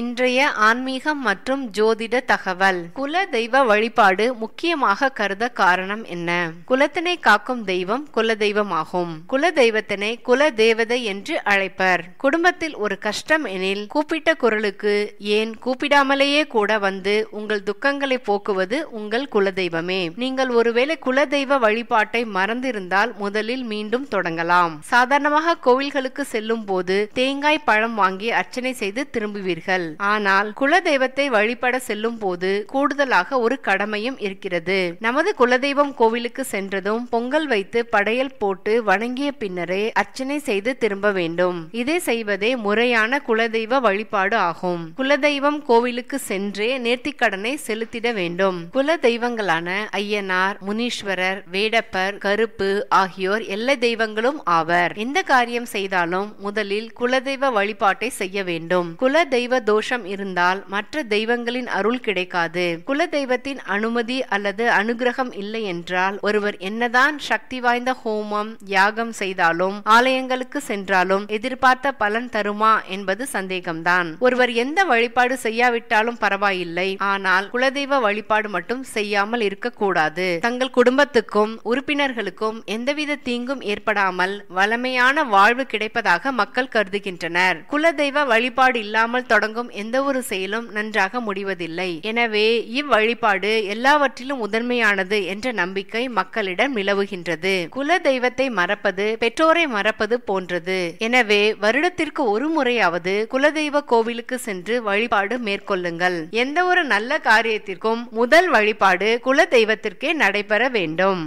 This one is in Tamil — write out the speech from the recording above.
இன்றைய ஆன்மீகம் மற்றும் ஜோதிட தகவல் குல தெய்வ வழிபாடு முக்கியமாக கருத காரணம் என்ன குலத்தினை காக்கும் தெய்வம் குல தெய்வமாகும் குல தெய்வத்தினை குல தேவதை என்று அழைப்பர் குடும்பத்தில் ஒரு கஷ்டம் எனில் கூப்பிட்ட குரலுக்கு ஏன் கூப்பிடாமலேயே கூட வந்து உங்கள் துக்கங்களை போக்குவது உங்கள் குல தெய்வமே நீங்கள் ஒருவேளை குல தெய்வ வழிபாட்டை மறந்திருந்தால் முதலில் மீண்டும் தொடங்கலாம் சாதாரணமாக கோவில்களுக்கு செல்லும் போது தேங்காய் பழம் வாங்கி அர்ச்சனை செய்து திரும்புவீர்கள் செய்கிறார்கள் ஆனால் குலதெய்வத்தை வழிபட செல்லும் போது கூடுதலாக ஒரு கடமையும் இருக்கிறது நமது குலதெய்வம் கோவிலுக்கு சென்றதும் பொங்கல் வைத்து படையல் போட்டு வணங்கிய பின்னரே அர்ச்சனை செய்து திரும்ப வேண்டும் இதை செய்வதே முறையான குலதெய்வ வழிபாடு ஆகும் குலதெய்வம் கோவிலுக்கு சென்றே நேர்த்திக்கடனை செலுத்திட வேண்டும் குல தெய்வங்களான ஐயனார் முனீஸ்வரர் வேடப்பர் கருப்பு ஆகியோர் எல்லை தெய்வங்களும் ஆவர் எந்த காரியம் செய்தாலும் முதலில் குலதெய்வ வழிபாட்டை செய்ய வேண்டும் குல தெய்வ தோஷம் இருந்தால் மற்ற தெய்வங்களின் அருள் கிடைக்காது குல தெய்வத்தின் அனுமதி அல்லது அனுகிரகம் இல்லை என்றால் ஒருவர் என்னதான் சக்தி வாய்ந்த ஹோமம் யாகம் செய்தாலும் ஆலயங்களுக்கு சென்றாலும் எதிர்பார்த்த பலன் தருமா என்பது சந்தேகம்தான் ஒருவர் எந்த வழிபாடு செய்யாவிட்டாலும் பரவாயில்லை ஆனால் குலதெய்வ வழிபாடு மட்டும் செய்யாமல் இருக்கக்கூடாது தங்கள் குடும்பத்துக்கும் உறுப்பினர்களுக்கும் எந்தவித தீங்கும் ஏற்படாமல் வளமையான வாழ்வு கிடைப்பதாக மக்கள் கருதுகின்றனர் குலதெய்வ வழிபாடு இல்லாமல் தொடங்கும் ஆகும் எந்த ஒரு செயலும் நன்றாக முடிவதில்லை எனவே இவ்வழிபாடு எல்லாவற்றிலும் முதன்மையானது என்ற நம்பிக்கை மக்களிடம் நிலவுகின்றது குல தெய்வத்தை மறப்பது பெற்றோரை மறப்பது போன்றது எனவே வருடத்திற்கு ஒரு முறையாவது குலதெய்வ கோவிலுக்கு சென்று வழிபாடு மேற்கொள்ளுங்கள் எந்த ஒரு நல்ல காரியத்திற்கும் முதல் வழிபாடு குல தெய்வத்திற்கே நடைபெற வேண்டும்